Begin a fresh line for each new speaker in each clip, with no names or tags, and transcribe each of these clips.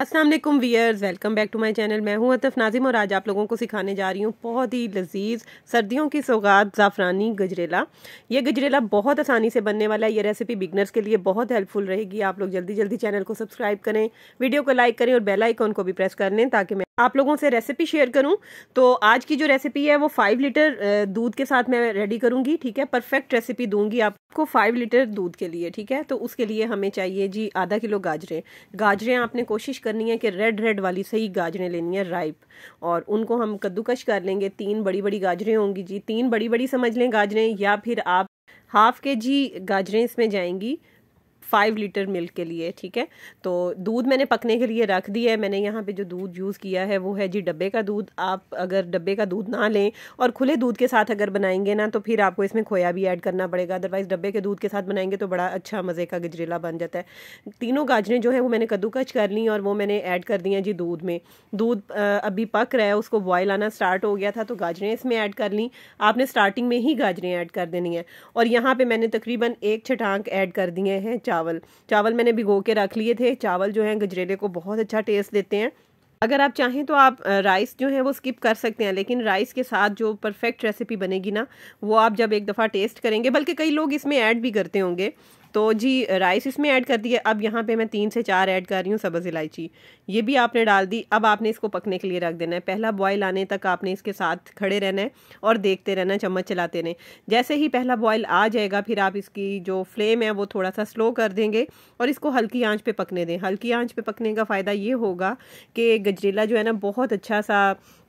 Aslam viewers welcome back to my channel मैं हूँ अतफ नाजिम और आज आप लोगों को सिखाने जा रही हूँ बहुत ही लजीज सर्दियों की सौगात ज़ाफ़रानी गजरेला ये गजरेला बहुत आसानी से बनने वाला है ये रेसिपी बिगनर्स के लिए बहुत हेल्पफुल रहेगी आप लोग जल्दी जल्दी चैनल को सब्सक्राइब करें वीडियो को लाइक करें और बेल आइकॉन को भी प्रेस कर लें ताकि मैं आप लोगों से रेसिपी शेयर करूं तो आज की जो रेसिपी है वो फाइव लीटर दूध के साथ मैं रेडी करूंगी ठीक है परफेक्ट रेसिपी दूंगी आपको फाइव लीटर दूध के लिए ठीक है तो उसके लिए हमें चाहिए जी आधा किलो गाजरें गाजरें आपने कोशिश करनी है कि रेड रेड वाली सही गाजरें लेनी है राइप और उनको हम कद्दूकश कर लेंगे तीन बड़ी बड़ी गाजरें होंगी जी तीन बड़ी बड़ी समझ लें गाजरें या फिर आप हाफ के जी गाजरें इसमें जाएंगी फाइव लीटर मिल्क के लिए ठीक है तो दूध मैंने पकने के लिए रख दिया है मैंने यहाँ पे जो दूध यूज़ किया है वो है जी डब्बे का दूध आप अगर डब्बे का दूध ना लें और खुले दूध के साथ अगर बनाएंगे ना तो फिर आपको इसमें खोया भी ऐड करना पड़ेगा अदरवाइज़ डब्बे के दूध के साथ बनाएंगे तो बड़ा अच्छा मज़े का गजरेला बन जाता है तीनों गाजरें जो है वो मैंने कद्दूकच कर ली और वो मैंने ऐड कर दी हैं जी दूध में दूध अभी पक रहा है उसको बॉयल आना स्टार्ट हो गया था तो गाजरें इसमें ऐड कर ली आपने स्टार्टिंग में ही गाजरें ऐड कर देनी है और यहाँ पर मैंने तकरीबन एक छटाक ऐड कर दिए हैं चार चावल चावल मैंने भिगो के रख लिए थे चावल जो है गजरेले को बहुत अच्छा टेस्ट देते हैं अगर आप चाहें तो आप राइस जो है वो स्किप कर सकते हैं लेकिन राइस के साथ जो परफेक्ट रेसिपी बनेगी ना वो आप जब एक दफ़ा टेस्ट करेंगे बल्कि कई लोग इसमें ऐड भी करते होंगे तो जी राइस इसमें ऐड कर दिया अब यहाँ पे मैं तीन से चार ऐड कर रही हूँ सब्ज़ इलायची ये भी आपने डाल दी अब आपने इसको पकने के लिए रख देना है पहला बॉयल आने तक आपने इसके साथ खड़े रहना है और देखते रहना चम्मच चलाते रहें जैसे ही पहला बॉयल आ जाएगा फिर आप इसकी जो फ्लेम है वो थोड़ा सा स्लो कर देंगे और इसको हल्की आँच पर पकने दें हल्की आँच पर पकने का फ़ायदा ये होगा कि गजरेला जो है ना बहुत अच्छा सा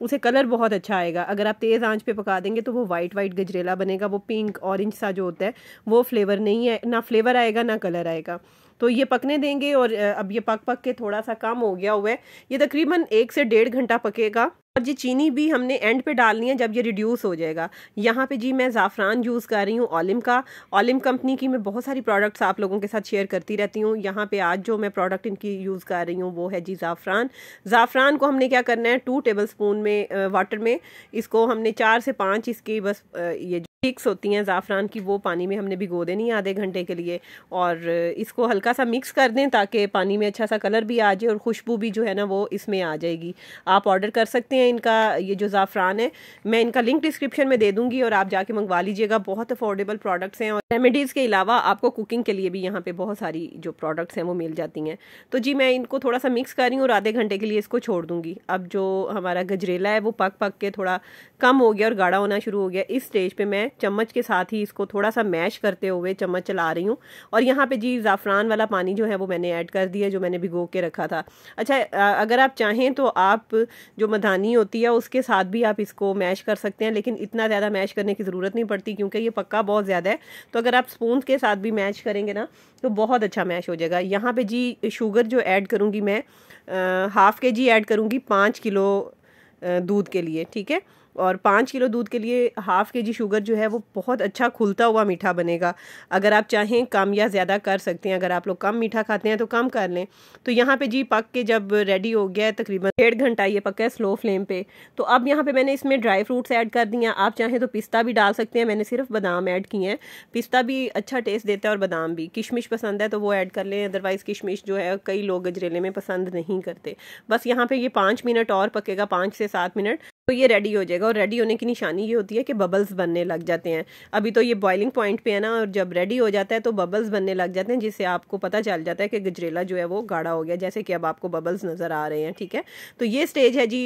उसे कलर बहुत अच्छा आएगा अगर आप तेज़ आँच पर पका देंगे तो वो वाइट वाइट गजरेला बनेगा वो पिंक ऑरेंज सा जो होता है वो फ्लेवर नहीं है ना फ्लेवर आएगा ना कलर आएगा तो ये पकने देंगे और अब ये पक पक के थोड़ा सा कम हो गया हुआ है ये तकरीबन एक से डेढ़ घंटा पकेगा और ये चीनी भी हमने एंड पे डालनी है जब ये रिड्यूस हो जाएगा यहाँ पे जी मैं ज़ाफ़रान यूज़ कर रही हूँ ऑलिम का ऑलिम कंपनी की मैं बहुत सारी प्रोडक्ट्स आप लोगों के साथ शेयर करती रहती हूँ यहाँ पे आज जो मैं प्रोडक्ट इनकी यूज़ कर रही हूँ वो है जी ज़ाफ़रान ज़ाफ़रान को हमने क्या करना है टू टेबल स्पून में वाटर में इसको हमने चार से पाँच इसकी बस ये चिक्स होती हैं ज़ाफ़रान की वो पानी में हमने भिगो देनी है आधे घंटे के लिए और इसको हल्का सा मिक्स कर दें ताकि पानी में अच्छा सा कलर भी आ जाए और खुशबू भी जो है ना वो इसमें आ जाएगी आप ऑर्डर कर सकते हैं इनका ये जो ज़ाफ़रान है मैं इनका लिंक डिस्क्रिप्शन में दे दूँगी और आप जाके मंगवा लीजिएगा बहुत अफोर्डेबल प्रोडक्ट्स हैं और रेमेडीज़ के अलावा आपको कुकिंग के लिए भी यहाँ पर बहुत सारी जो प्रोडक्ट्स हैं वो मिल जाती हैं तो जी मैं इनको थोड़ा सा मिक्स कर रही हूँ और आधे घंटे के लिए इसको छोड़ दूँगी अब जो हमारा गजरेला है वो पक पक के थोड़ा कम हो गया और गाढ़ा होना शुरू हो गया इस स्टेज पर मैं चम्मच के साथ ही इसको थोड़ा सा मैश करते हुए चम्मच चला रही हूँ और यहाँ पे जी ज़ाफ़रान वाला पानी जो है वो मैंने ऐड कर दिया जो मैंने भिगो के रखा था अच्छा अगर आप चाहें तो आप जो मधानी होती है उसके साथ भी आप इसको मैश कर सकते हैं लेकिन इतना ज़्यादा मैश करने की ज़रूरत नहीं पड़ती क्योंकि ये पक्का बहुत ज़्यादा है तो अगर आप स्पून के साथ भी मैश करेंगे ना तो बहुत अच्छा मैश हो जाएगा यहाँ पर जी शुगर जो ऐड करूँगी मैं हाफ़ के जी ऐड करूँगी पाँच किलो दूध के लिए ठीक है और पाँच किलो दूध के लिए हाफ़ के जी शुगर जो है वो बहुत अच्छा खुलता हुआ मीठा बनेगा अगर आप चाहें कम या ज़्यादा कर सकते हैं अगर आप लोग कम मीठा खाते हैं तो कम कर लें तो यहाँ पे जी पक के जब रेडी हो गया है तकरीबन डेढ़ घंटा ये पका है स्लो फ्लेम पे तो अब यहाँ पे मैंने इसमें ड्राई फ्रूट्स ऐड कर दिए आप चाहें तो पिस्ता भी डाल सकते हैं मैंने सिर्फ बादाम ऐड किए हैं पिस्ता भी अच्छा टेस्ट देता है और बादाम भी किशमिश पसंद है तो वो ऐड कर लें अदरवाइज़ किशमिश जो है कई लोग गजरेले में पसंद नहीं करते बस यहाँ पर ये पाँच मिनट और पकेगा पाँच से सात मिनट तो ये रेडी हो जाएगा और रेडी होने की निशानी ये होती है कि बबल्स बनने लग जाते हैं अभी तो ये बॉइलिंग पॉइंट पे है ना और जब रेडी हो जाता है तो बबल्स बनने लग जाते हैं जिससे आपको पता चल जाता है कि गजरेला जो है वो गाढ़ा हो गया जैसे कि अब आपको बबल्स नज़र आ रहे हैं ठीक है तो ये स्टेज है जी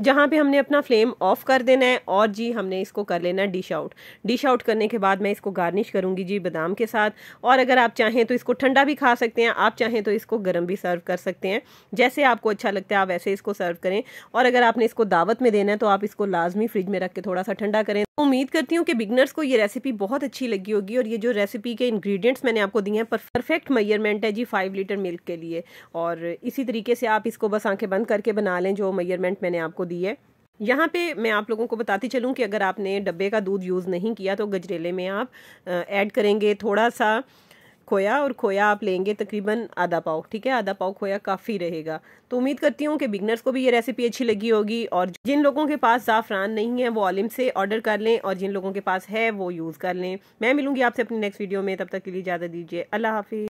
जहाँ पे हमने अपना फ्लेम ऑफ कर देना है और जी हमने इसको कर लेना है डिश आउट डिश आउट करने के बाद मैं इसको गार्निश करूँगी जी बादाम के साथ और अगर आप चाहें तो इसको ठंडा भी खा सकते हैं आप चाहें तो इसको गर्म भी सर्व कर सकते हैं जैसे आपको अच्छा लगता है आप वैसे इसको सर्व करें और अगर आपने इसको दावत में देना है तो आप इसको लाजमी फ्रिज में रख के थोड़ा सा ठंडा करें तो उम्मीद करती हूँ कि बिगनर्स को ये रेसिपी बहुत अच्छी लगी होगी और ये जो रेसिपी के इंग्रेडिएंट्स मैंने आपको दिए हैं परफेक्ट मेयरमेंट है जी फाइव लीटर मिल्क के लिए और इसी तरीके से आप इसको बस आंखें बंद करके बना लें जो मेयरमेंट मैंने आपको आपको दी है यहाँ पे मैं आप लोगों को बताती चलूँ कि अगर आपने डब्बे का दूध यूज़ नहीं किया तो गजरेले में आप ऐड करेंगे थोड़ा सा खोया और खोया आप लेंगे तकरीबन आधा पाव ठीक है आधा पाव खोया काफ़ी रहेगा तो उम्मीद करती हूँ कि बिगनर्स को भी ये रेसिपी अच्छी लगी होगी और जिन लोगों के पास ज़ाफ़रान नहीं है वो ऑलिम से ऑर्डर कर लें और जिन लोगों के पास है वो यूज़ कर लें मैं मिलूँगी आपसे अपनी नेक्स्ट वीडियो में तब तक के लिए इजाज़त दीजिए अल्लाह हाफिज़